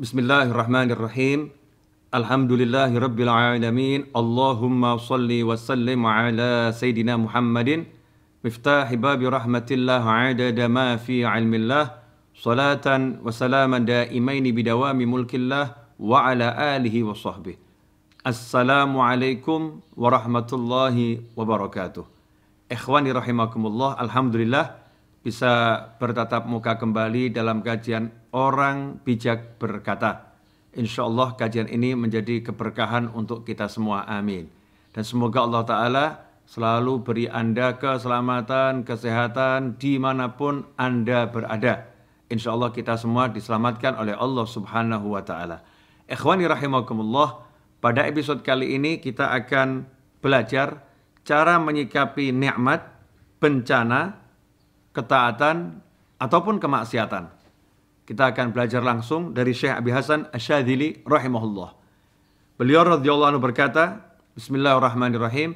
بسم الله الرحمن الرحيم الحمد لله رب العالمين اللهم صل وسلم على سيدنا محمد مفتاح باب رحمة الله عدد ما في علم الله صلاة وسلاما دائمين بدوام ملك الله وعلى آله وصحبه السلام عليكم ورحمة الله وبركاته إخواني رحمكم الله الحمد لله bisa bertatap muka kembali dalam kajian Orang Bijak Berkata. Insya Allah kajian ini menjadi keberkahan untuk kita semua. Amin. Dan semoga Allah Ta'ala selalu beri Anda keselamatan, kesehatan dimanapun Anda berada. Insya Allah kita semua diselamatkan oleh Allah Subhanahu Wa Ta'ala. Ikhwani rahimakumullah, pada episode kali ini kita akan belajar cara menyikapi nikmat, bencana, ketaatan, ataupun kemaksiatan. Kita akan belajar langsung dari Syekh Abi Hasan Asyadzili rahimahullah. Beliau radhiyallahu anhu berkata, Bismillahirrahmanirrahim,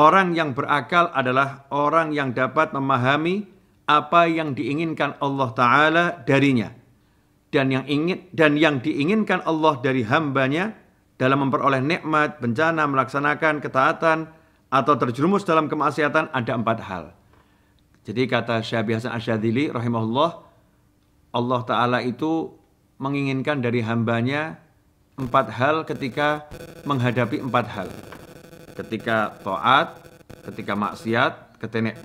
orang yang berakal adalah orang yang dapat memahami apa yang diinginkan Allah Ta'ala darinya dan yang ingin dan yang diinginkan Allah dari hambanya dalam memperoleh nikmat, bencana, melaksanakan ketaatan atau terjerumus dalam kemaksiatan ada empat hal. Jadi kata Syabi Hasan Asyadili rahimahullah, Allah Ta'ala itu menginginkan dari hambanya empat hal ketika menghadapi empat hal. Ketika to'at, ketika maksiat,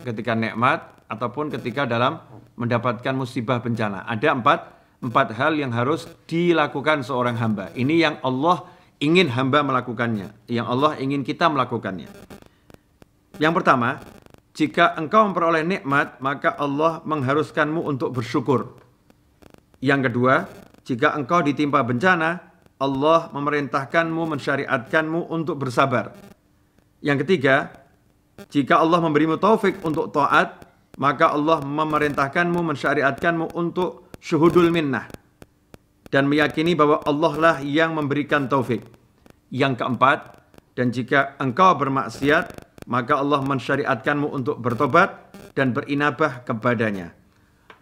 ketika nikmat, ataupun ketika dalam mendapatkan musibah bencana. Ada empat, empat hal yang harus dilakukan seorang hamba. Ini yang Allah ingin hamba melakukannya, yang Allah ingin kita melakukannya. Yang pertama, jika engkau memperoleh nikmat, maka Allah mengharuskanmu untuk bersyukur. Yang kedua, jika engkau ditimpa bencana, Allah memerintahkanmu mensyariatkanmu untuk bersabar. Yang ketiga, jika Allah memberimu taufik untuk taat, maka Allah memerintahkanmu mensyariatkanmu untuk syuhudul minnah dan meyakini bahwa Allah lah yang memberikan taufik. Yang keempat, dan jika engkau bermaksiat, maka Allah mensyariatkanmu untuk bertobat dan berinabah kepadanya.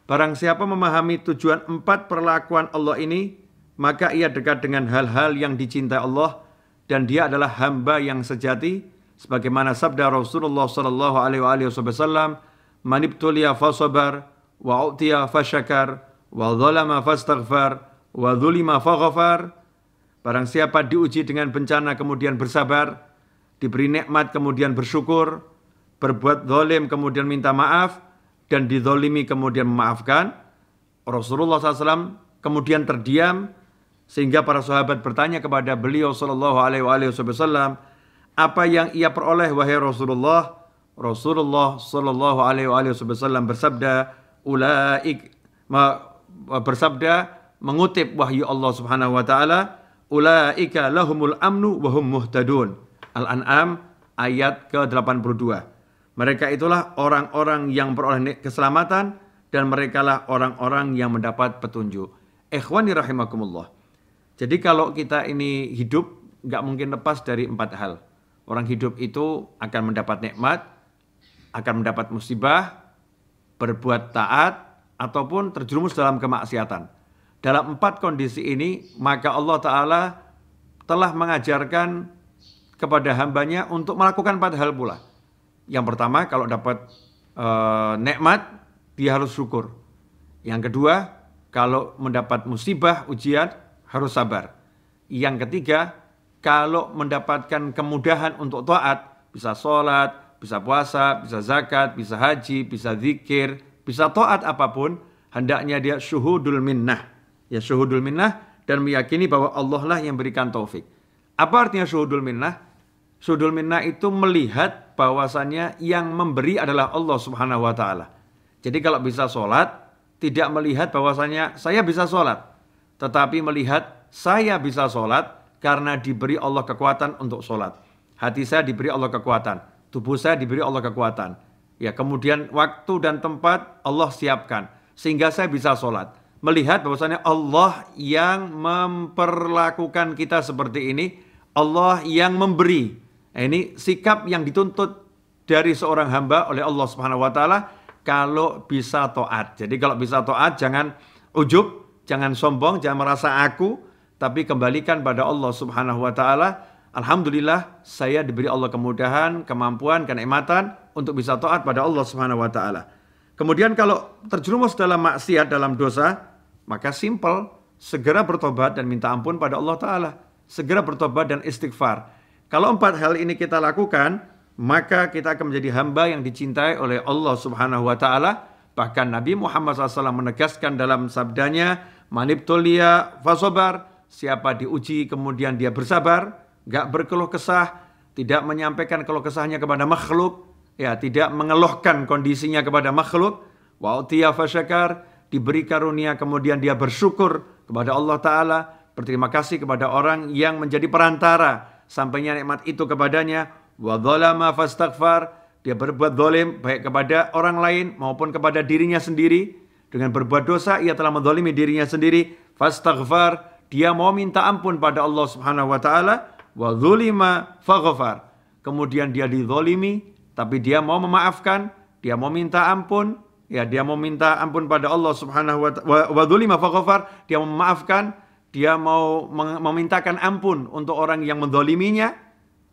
Barang siapa memahami tujuan empat perlakuan Allah ini, maka ia dekat dengan hal-hal yang dicintai Allah dan dia adalah hamba yang sejati sebagaimana sabda Rasulullah sallallahu alaihi wasallam man ibtuliya fasabar wa utiya fasyakar wa zalama fastaghfar wa zulima faghfar barang siapa diuji dengan bencana kemudian bersabar diberi nikmat kemudian bersyukur, berbuat dolim kemudian minta maaf, dan didolimi kemudian memaafkan, Rasulullah SAW kemudian terdiam, sehingga para sahabat bertanya kepada beliau Shallallahu Alaihi Wasallam, apa yang ia peroleh wahai Rasulullah? Rasulullah Shallallahu Alaihi Wasallam bersabda, ulaik bersabda mengutip wahyu Allah Subhanahu Wa Taala, ulaika lahumul amnu wahum muhtadun. Al-An'am ayat ke-82. Mereka itulah orang-orang yang beroleh keselamatan dan merekalah orang-orang yang mendapat petunjuk. Ikhwani rahimakumullah. Jadi kalau kita ini hidup nggak mungkin lepas dari empat hal. Orang hidup itu akan mendapat nikmat, akan mendapat musibah, berbuat taat, ataupun terjerumus dalam kemaksiatan. Dalam empat kondisi ini, maka Allah Ta'ala telah mengajarkan kepada hambanya untuk melakukan empat hal pula. Yang pertama kalau dapat e, nikmat dia harus syukur. Yang kedua kalau mendapat musibah ujian harus sabar. Yang ketiga kalau mendapatkan kemudahan untuk taat bisa sholat, bisa puasa, bisa zakat, bisa haji, bisa zikir, bisa taat apapun hendaknya dia syuhudul minnah. Ya syuhudul minnah dan meyakini bahwa Allah lah yang berikan taufik. Apa artinya syuhudul minnah? Sudul Minna itu melihat bahwasannya yang memberi adalah Allah Subhanahu wa taala. Jadi kalau bisa sholat, tidak melihat bahwasannya saya bisa sholat. Tetapi melihat saya bisa sholat karena diberi Allah kekuatan untuk sholat. Hati saya diberi Allah kekuatan. Tubuh saya diberi Allah kekuatan. Ya, kemudian waktu dan tempat Allah siapkan sehingga saya bisa sholat. Melihat bahwasannya Allah yang memperlakukan kita seperti ini, Allah yang memberi Nah, ini sikap yang dituntut dari seorang hamba oleh Allah Subhanahu wa taala kalau bisa taat. Jadi kalau bisa taat jangan ujub, jangan sombong, jangan merasa aku, tapi kembalikan pada Allah Subhanahu wa taala. Alhamdulillah saya diberi Allah kemudahan, kemampuan, kenikmatan untuk bisa taat pada Allah Subhanahu wa taala. Kemudian kalau terjerumus dalam maksiat, dalam dosa, maka simpel segera bertobat dan minta ampun pada Allah taala. Segera bertobat dan istighfar. Kalau empat hal ini kita lakukan, maka kita akan menjadi hamba yang dicintai oleh Allah Subhanahu wa taala. Bahkan Nabi Muhammad SAW menegaskan dalam sabdanya, "Manibtulia fasobar." Siapa diuji kemudian dia bersabar, gak berkeluh kesah, tidak menyampaikan keluh kesahnya kepada makhluk, ya tidak mengeluhkan kondisinya kepada makhluk, wa'utiyah fasyakar, diberi karunia kemudian dia bersyukur kepada Allah taala, berterima kasih kepada orang yang menjadi perantara sampainya nikmat itu kepadanya wa dhalama fastaghfar dia berbuat dolim baik kepada orang lain maupun kepada dirinya sendiri dengan berbuat dosa ia telah mendolimi dirinya sendiri fastaghfar dia mau minta ampun pada Allah Subhanahu wa taala wa dhulima faghfar kemudian dia didolimi tapi dia mau memaafkan dia mau minta ampun ya dia mau minta ampun pada Allah Subhanahu wa taala wa dhulima faghfar dia mau memaafkan dia mau memintakan ampun untuk orang yang mendoliminya,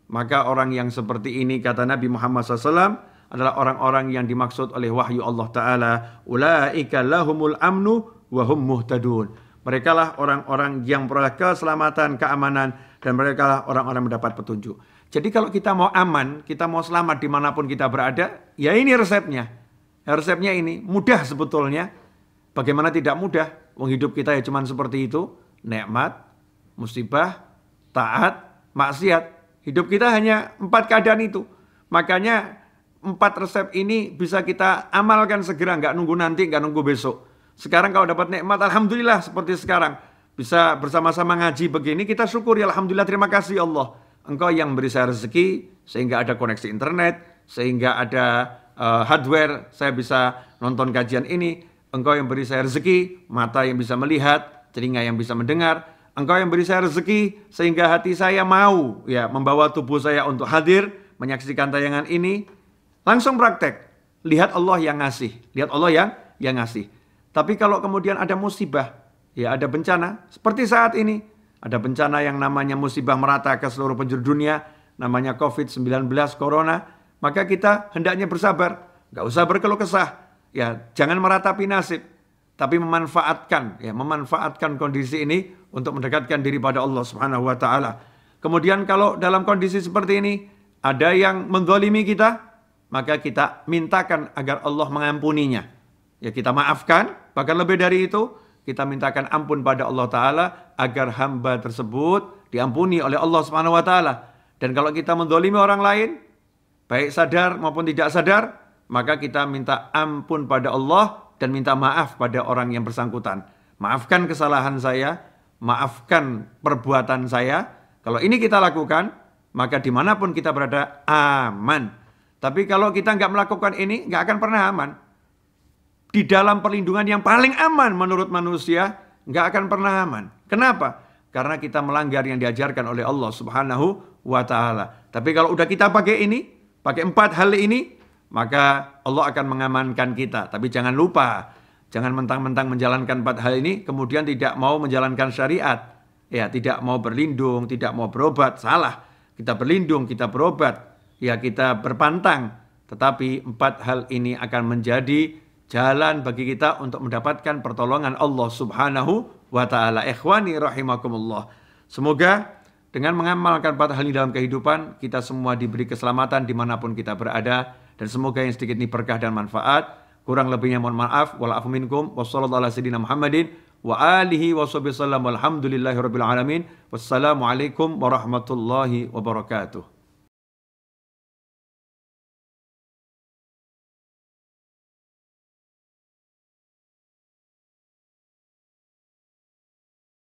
maka orang yang seperti ini kata Nabi Muhammad SAW adalah orang-orang yang dimaksud oleh wahyu Allah Ta'ala. Ula'ika lahumul amnu wahum muhtadun. Mereka lah orang-orang yang peroleh keselamatan, keamanan, dan mereka lah orang-orang mendapat petunjuk. Jadi kalau kita mau aman, kita mau selamat dimanapun kita berada, ya ini resepnya. Resepnya ini, mudah sebetulnya. Bagaimana tidak mudah, menghidup kita ya cuman seperti itu nikmat, musibah, taat, maksiat. Hidup kita hanya empat keadaan itu. Makanya empat resep ini bisa kita amalkan segera, nggak nunggu nanti, nggak nunggu besok. Sekarang kalau dapat nikmat, alhamdulillah seperti sekarang. Bisa bersama-sama ngaji begini, kita syukur ya alhamdulillah terima kasih Allah. Engkau yang beri saya rezeki, sehingga ada koneksi internet, sehingga ada uh, hardware, saya bisa nonton kajian ini. Engkau yang beri saya rezeki, mata yang bisa melihat, telinga yang bisa mendengar, Engkau yang beri saya rezeki sehingga hati saya mau ya membawa tubuh saya untuk hadir menyaksikan tayangan ini. Langsung praktek. Lihat Allah yang ngasih, lihat Allah yang yang ngasih. Tapi kalau kemudian ada musibah, ya ada bencana seperti saat ini, ada bencana yang namanya musibah merata ke seluruh penjuru dunia, namanya COVID-19 corona, maka kita hendaknya bersabar, nggak usah berkeluh kesah. Ya, jangan meratapi nasib tapi memanfaatkan ya memanfaatkan kondisi ini untuk mendekatkan diri pada Allah Subhanahu wa taala. Kemudian kalau dalam kondisi seperti ini ada yang menzalimi kita, maka kita mintakan agar Allah mengampuninya. Ya kita maafkan, bahkan lebih dari itu kita mintakan ampun pada Allah taala agar hamba tersebut diampuni oleh Allah Subhanahu wa taala. Dan kalau kita menzalimi orang lain, baik sadar maupun tidak sadar, maka kita minta ampun pada Allah dan minta maaf pada orang yang bersangkutan. Maafkan kesalahan saya, maafkan perbuatan saya. Kalau ini kita lakukan, maka dimanapun kita berada aman. Tapi kalau kita nggak melakukan ini, nggak akan pernah aman. Di dalam perlindungan yang paling aman menurut manusia, nggak akan pernah aman. Kenapa? Karena kita melanggar yang diajarkan oleh Allah Subhanahu wa Ta'ala. Tapi kalau udah kita pakai ini, pakai empat hal ini, maka Allah akan mengamankan kita. Tapi jangan lupa, jangan mentang-mentang menjalankan empat hal ini, kemudian tidak mau menjalankan syariat. Ya, tidak mau berlindung, tidak mau berobat, salah. Kita berlindung, kita berobat, ya kita berpantang. Tetapi empat hal ini akan menjadi jalan bagi kita untuk mendapatkan pertolongan Allah subhanahu wa ta'ala. Ikhwani rahimakumullah. Semoga dengan mengamalkan empat hal ini dalam kehidupan, kita semua diberi keselamatan dimanapun kita berada dan semoga yang sedikit ini berkah dan manfaat. Kurang lebihnya mohon maaf. Walafu minkum. Wassalamualaikum warahmatullahi wabarakatuh.